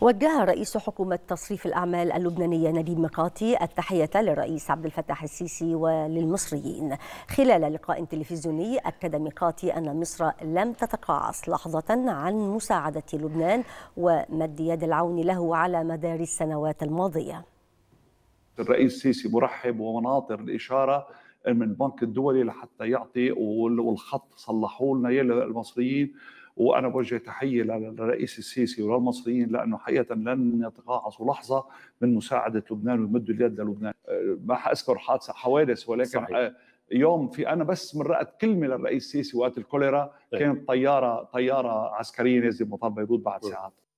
وجه رئيس حكومة تصريف الأعمال اللبنانية نديم مقاطي التحية للرئيس عبد الفتاح السيسي وللمصريين خلال لقاء تلفزيوني أكد مقاطي أن مصر لم تتقاعس لحظة عن مساعدة لبنان ومد يد العون له على مدار السنوات الماضية الرئيس السيسي مرحب ومناطر الإشارة من البنك الدولي لحتى يعطي والخط صلحوا لنا المصريين وانا بوجه تحيه للرئيس السيسي وللمصريين لانه حقيقه لن يتقاعصوا لحظه من مساعده لبنان ويمدوا اليد للبنان أه، ما حاذكر حادثه حوادث ولكن صحيح. أه، يوم في انا بس مرقت كلمه للرئيس السيسي وقت الكوليرا طيب. كانت طياره طياره عسكريه نازله مطار بيروت بعد طيب. ساعات